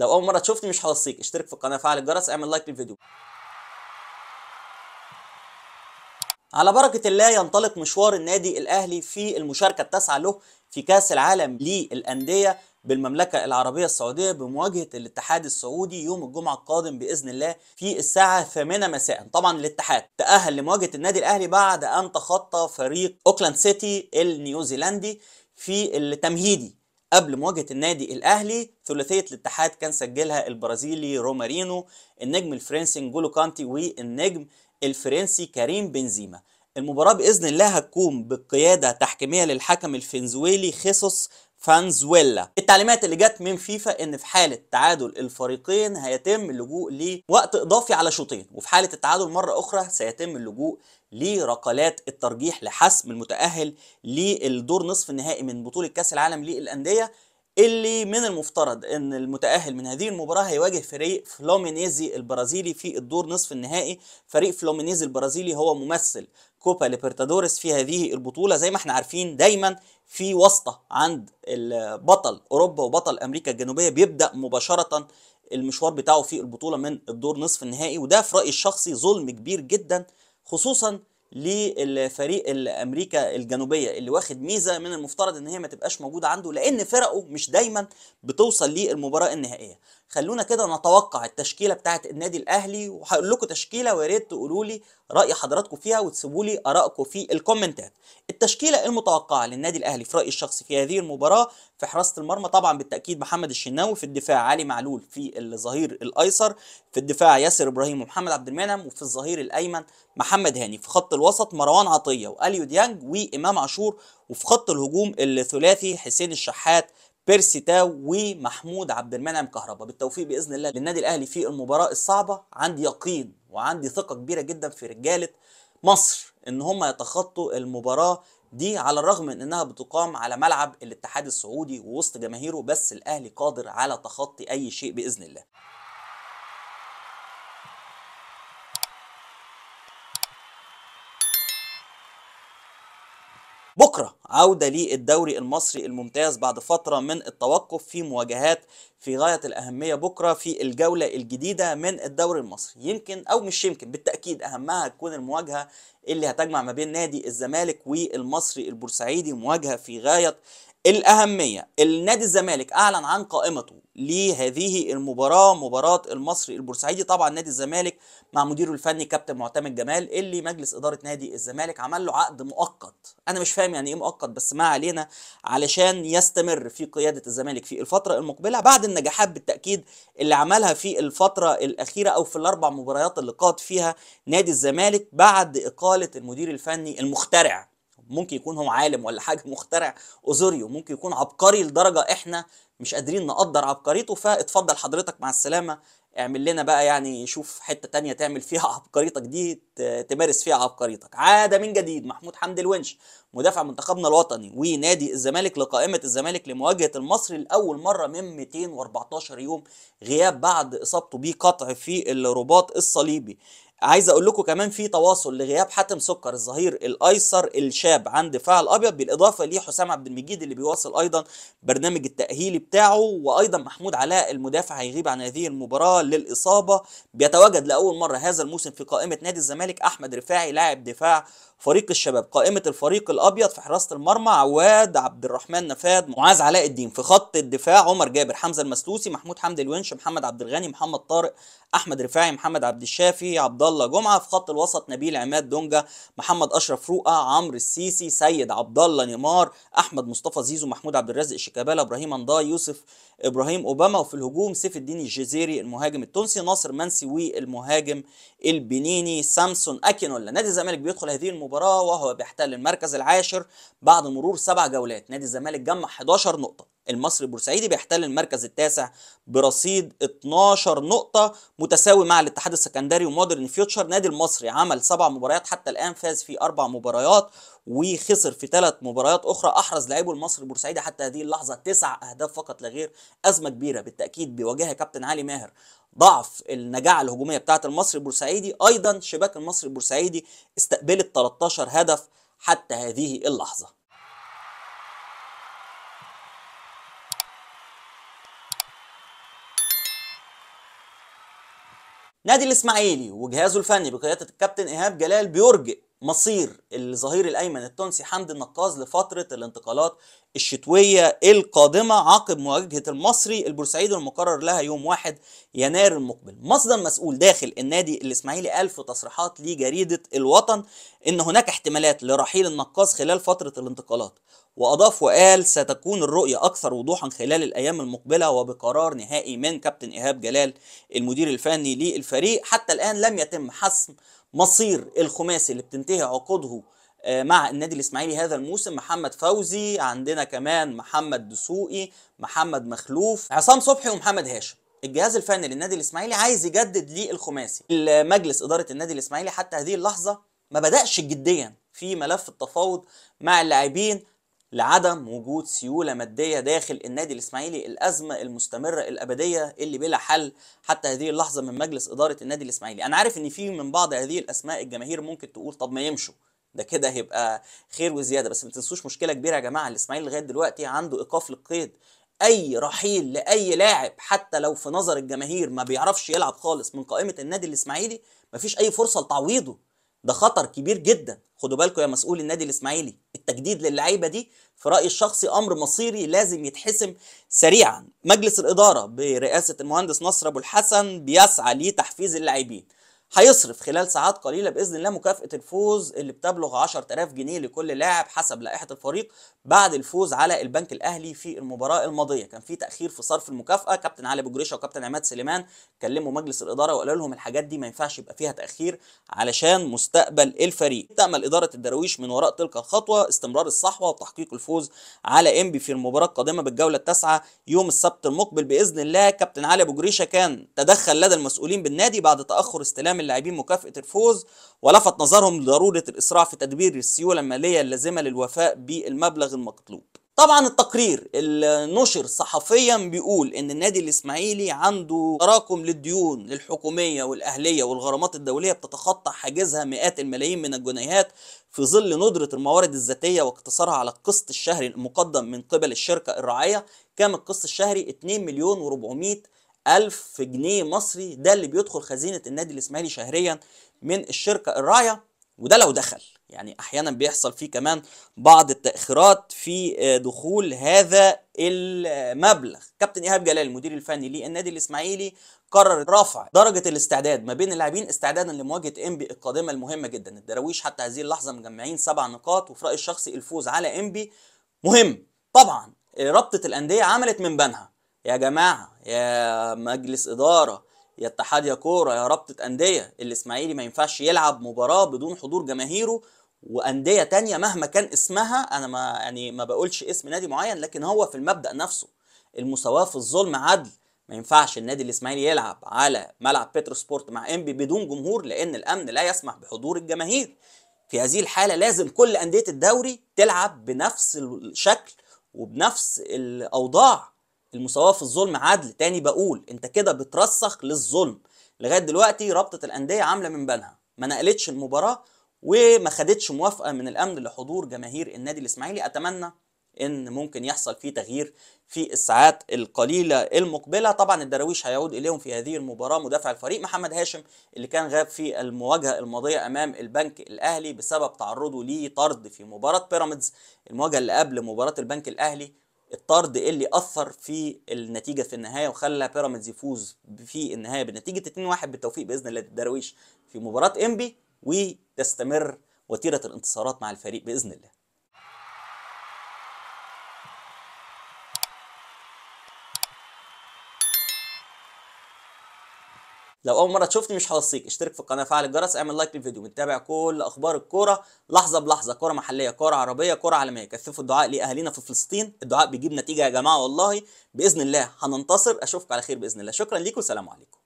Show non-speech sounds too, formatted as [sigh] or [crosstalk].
لو اول مره تشوفني مش هوصيك اشترك في القناه فعل الجرس اعمل لايك للفيديو على بركة الله ينطلق مشوار النادي الأهلي في المشاركة التاسعة له في كأس العالم للأندية بالمملكة العربية السعودية بمواجهة الاتحاد السعودي يوم الجمعة القادم بإذن الله في الساعة 8 مساء طبعا الاتحاد تأهل لمواجهة النادي الأهلي بعد أن تخطى فريق أوكلاند سيتي النيوزيلندي في التمهيدي قبل مواجهة النادي الأهلي ثلاثية الاتحاد كان سجلها البرازيلي رومارينو النجم الفرنسي نجولو كانتي والنجم الفرنسي كريم بنزيما المباراة بإذن الله هتكون بقيادة تحكيمية للحكم الفنزويلي خيسوس فانزويلا إيه التعليمات اللي جت من فيفا ان في حاله تعادل الفريقين هيتم اللجوء لوقت اضافي على شوطين وفي حاله التعادل مره اخرى سيتم اللجوء لركلات الترجيح لحسم المتاهل للدور نصف النهائي من بطوله كاس العالم للانديه اللي من المفترض ان المتاهل من هذه المباراه هيواجه فريق فلومينيزي البرازيلي في الدور نصف النهائي فريق فلومينيزي البرازيلي هو ممثل كوبا ليبرتادوريس في هذه البطوله زي ما احنا عارفين دايما في واسطه عند بطل اوروبا وبطل امريكا الجنوبيه بيبدا مباشره المشوار بتاعه في البطوله من الدور نصف النهائي وده في رايي الشخصي ظلم كبير جدا خصوصا للفريق الامريكا الجنوبيه اللي واخد ميزه من المفترض ان هي ما تبقاش موجوده عنده لان فرقه مش دايما بتوصل للمباراه النهائيه خلونا كده نتوقع التشكيله بتاعه النادي الاهلي وهقول لكم تشكيله ويا ريت تقولوا لي راي حضراتكم فيها وتسيبوا لي ارائكم في الكومنتات التشكيله المتوقعه للنادي الاهلي في رايي الشخصي في هذه المباراه في حراسه المرمى طبعا بالتاكيد محمد الشناوي في الدفاع علي معلول في الظهير الايسر في الدفاع ياسر ابراهيم ومحمد عبد المنعم وفي الظهير الايمن محمد هاني في خط الوسط مروان عطيه واليو ديانج وامام عاشور وفي خط الهجوم الثلاثي حسين الشحات بيرسي تاو ومحمود عبد المنعم كهربا بالتوفيق باذن الله للنادي الاهلي في المباراه الصعبه عندي يقين وعندي ثقه كبيره جدا في رجاله مصر ان هم يتخطوا المباراه دي على الرغم من انها بتقام على ملعب الاتحاد السعودي ووسط جماهيره بس الاهلي قادر على تخطي اي شيء باذن الله بكرة عودة للدوري المصري الممتاز بعد فترة من التوقف في مواجهات في غاية الأهمية بكرة في الجولة الجديدة من الدوري المصري يمكن أو مش يمكن بالتأكيد أهمها هتكون المواجهة اللي هتجمع ما بين نادي الزمالك والمصري البورسعيدي مواجهة في غاية الأهمية النادي الزمالك أعلن عن قائمته لهذه المباراه مباراه المصري البورسعيدي طبعا نادي الزمالك مع مديره الفني كابتن معتمد جمال اللي مجلس اداره نادي الزمالك عمل له عقد مؤقت انا مش فاهم يعني ايه مؤقت بس ما علينا علشان يستمر في قياده الزمالك في الفتره المقبله بعد النجاحات بالتاكيد اللي عملها في الفتره الاخيره او في الاربع مباريات اللي قاد فيها نادي الزمالك بعد اقاله المدير الفني المخترع ممكن يكون هو عالم ولا حاجه مخترع اوزوريو ممكن يكون عبقري لدرجه احنا مش قادرين نقدر عبقريته فاتفضل حضرتك مع السلامه اعمل لنا بقى يعني شوف حته تانية تعمل فيها [laughs] عبقريتك دي تمارس فيها عبقريتك عاد من جديد محمود حمدي الونش مدافع منتخبنا الوطني ونادي الزمالك لقائمه الزمالك لمواجهه المصري لاول مره من 214 يوم غياب بعد اصابته بقطع في الرباط الصليبي عايز اقول لكم كمان في تواصل لغياب حاتم سكر الظهير الايسر الشاب عن دفاع الابيض بالاضافه ليه حسام عبد المجيد اللي بيواصل ايضا برنامج التاهيلي بتاعه وايضا محمود علاء المدافع هيغيب عن هذه المباراه للاصابه بيتواجد لاول مره هذا الموسم في قائمه نادي الزمالك احمد رفاعي لاعب دفاع فريق الشباب قائمه الفريق الابيض في حراسه المرمى عواد عبد الرحمن نفاد معاذ علاء الدين في خط الدفاع عمر جابر حمزه المسلوسي محمود حمدي الونش محمد عبد الغني محمد طارق احمد رفاعي محمد عبد الشافي عبد الله جمعه في خط الوسط نبيل عماد دونجا محمد اشرف رؤى عمرو السيسي سيد عبد الله نيمار احمد مصطفى زيزو محمود عبد الرازق شيكابالا ابراهيم انضا يوسف ابراهيم اوباما وفي الهجوم سيف الدين الجزيري المهاجم التونسي ناصر منسي والمهاجم البنيني سامسون اكينولا نادي الزمالك بيدخل هذه المباراه المباراة وهو بيحتل المركز العاشر بعد مرور سبع جولات نادي الزمالك جمع 11 نقطة المصري بورسعيدي بيحتل المركز التاسع برصيد 12 نقطة متساوي مع الاتحاد السكندري ومودرن فيوتشر نادي المصري عمل سبع مباريات حتى الآن فاز في أربع مباريات وخسر في ثلاث مباريات اخرى احرز لاعبه المصري البورسعيدي حتى هذه اللحظه تسع اهداف فقط لا غير ازمه كبيره بالتاكيد بيواجهها كابتن علي ماهر ضعف النجاعه الهجوميه بتاعه المصري البورسعيدي ايضا شباك المصري البورسعيدي استقبلت 13 هدف حتى هذه اللحظه نادي الاسماعيلي وجهازه الفني بقياده الكابتن ايهاب جلال بيرجئ مصير الظهير الايمن التونسي حمدي النقاز لفتره الانتقالات الشتويه القادمه عقب مواجهه المصري البورسعيدي المقرر لها يوم 1 يناير المقبل. مصدر مسؤول داخل النادي الاسماعيلي قال في تصريحات لجريده الوطن ان هناك احتمالات لرحيل النقاز خلال فتره الانتقالات. واضاف وقال ستكون الرؤيه اكثر وضوحا خلال الايام المقبله وبقرار نهائي من كابتن ايهاب جلال المدير الفني للفريق حتى الان لم يتم حسم مصير الخماسي اللي بتنتهي عقوده آه، مع النادي الاسماعيلي هذا الموسم محمد فوزي عندنا كمان محمد دسوقي محمد مخلوف عصام صبحي ومحمد هاشم الجهاز الفني للنادي الاسماعيلي عايز يجدد ليه الخماسي مجلس اداره النادي الاسماعيلي حتى هذه اللحظه ما بداش جديا في ملف التفاوض مع اللاعبين لعدم وجود سيوله ماديه داخل النادي الاسماعيلي الازمه المستمره الابديه اللي بلا حل حتى هذه اللحظه من مجلس اداره النادي الاسماعيلي انا عارف ان في من بعض هذه الاسماء الجماهير ممكن تقول طب ما يمشوا ده كده هيبقى خير وزياده بس ما تنسوش مشكله كبيره يا جماعه الاسماعيلي لغايه دلوقتي عنده ايقاف للقيد اي رحيل لاي لاعب حتى لو في نظر الجماهير ما بيعرفش يلعب خالص من قائمه النادي الاسماعيلي مفيش اي فرصه لتعويضه ده خطر كبير جدا خدوا بالكم يا مسؤول النادي الاسماعيلي التجديد للعيبه دي في رايي الشخصي امر مصيري لازم يتحسم سريعا مجلس الاداره برئاسه المهندس نصر ابو الحسن بيسعى لتحفيز اللاعبين هيصرف خلال ساعات قليلة بإذن الله مكافأة الفوز اللي بتبلغ 10000 جنيه لكل لاعب حسب لائحة الفريق بعد الفوز على البنك الأهلي في المباراة الماضية كان في تأخير في صرف المكافأة كابتن علي بجريشة وكابتن عماد سليمان كلموا مجلس الإدارة وقالوا لهم الحاجات دي ما ينفعش يبقى فيها تأخير علشان مستقبل الفريق تأمل إدارة الدراويش من وراء تلك الخطوة استمرار الصحوة وتحقيق الفوز على إنبي في المباراة القادمة بالجولة التاسعة يوم السبت المقبل بإذن الله كابتن علي بجريشة كان تدخل لدى المسؤولين بالنادي بعد تأخر استلام اللاعبين مكافأة الفوز ولفت نظرهم لضرورة الإسراع في تدبير السيولة المالية اللازمة للوفاء بالمبلغ المطلوب طبعا التقرير النشر صحفيا بيقول ان النادي الاسماعيلي عنده تراكم للديون الحكوميه والاهليه والغرامات الدوليه بتتخطى حاجزها مئات الملايين من الجنيهات في ظل ندره الموارد الذاتيه واقتصارها على القسط الشهري المقدم من قبل الشركه الراعيه كان القسط الشهري 2 مليون و400 1000 جنيه مصري ده اللي بيدخل خزينه النادي الاسماعيلي شهريا من الشركه الراعيه وده لو دخل يعني احيانا بيحصل فيه كمان بعض التاخيرات في آه، دخول هذا المبلغ كابتن ايهاب جلال المدير الفني للنادي الاسماعيلي قرر رفع درجه الاستعداد ما بين اللاعبين استعدادا لمواجهه انبي القادمه المهمه جدا الدراويش حتى هذه اللحظه مجمعين سبع نقاط وفي رايي الشخصي الفوز على انبي مهم طبعا رابطه الانديه عملت من بنها يا جماعه يا مجلس اداره يا اتحاد يا كوره يا رابطه انديه الاسماعيلي ما ينفعش يلعب مباراه بدون حضور جماهيره وانديه تانية مهما كان اسمها انا ما يعني ما بقولش اسم نادي معين لكن هو في المبدا نفسه المساواه في الظلم عدل ما ينفعش النادي الاسماعيلي يلعب على ملعب بترو سبورت مع انبي بدون جمهور لان الامن لا يسمح بحضور الجماهير في هذه الحاله لازم كل انديه الدوري تلعب بنفس الشكل وبنفس الاوضاع المساواة في الظلم عدل تاني بقول انت كده بترسخ للظلم لغاية دلوقتي رابطة الأندية عاملة من بنها ما نقلتش المباراة وما خدتش موافقة من الأمن لحضور جماهير النادي الإسماعيلي أتمنى ان ممكن يحصل فيه تغيير في الساعات القليله المقبله طبعا الدراويش هيعود اليهم في هذه المباراه مدافع الفريق محمد هاشم اللي كان غاب في المواجهه الماضيه امام البنك الاهلي بسبب تعرضه لطرد في مباراه بيراميدز المواجهه اللي قبل مباراه البنك الاهلي الطرد إيه اللي اثر في النتيجه في النهايه وخلى بيراميدز يفوز في النهايه بنتيجه 2-1 بالتوفيق باذن الله للدراويش في مباراه انبي وتستمر وتيره الانتصارات مع الفريق باذن الله لو اول مره تشوفني مش هوصيك اشترك في القناه فعل الجرس اعمل لايك للفيديو متابع كل اخبار الكوره لحظه بلحظه كوره محليه كوره عربيه كوره عالميه كثفوا الدعاء لاهالينا في فلسطين الدعاء بيجيب نتيجه يا جماعه والله باذن الله هننتصر اشوفكم على خير باذن الله شكرا ليكم والسلام عليكم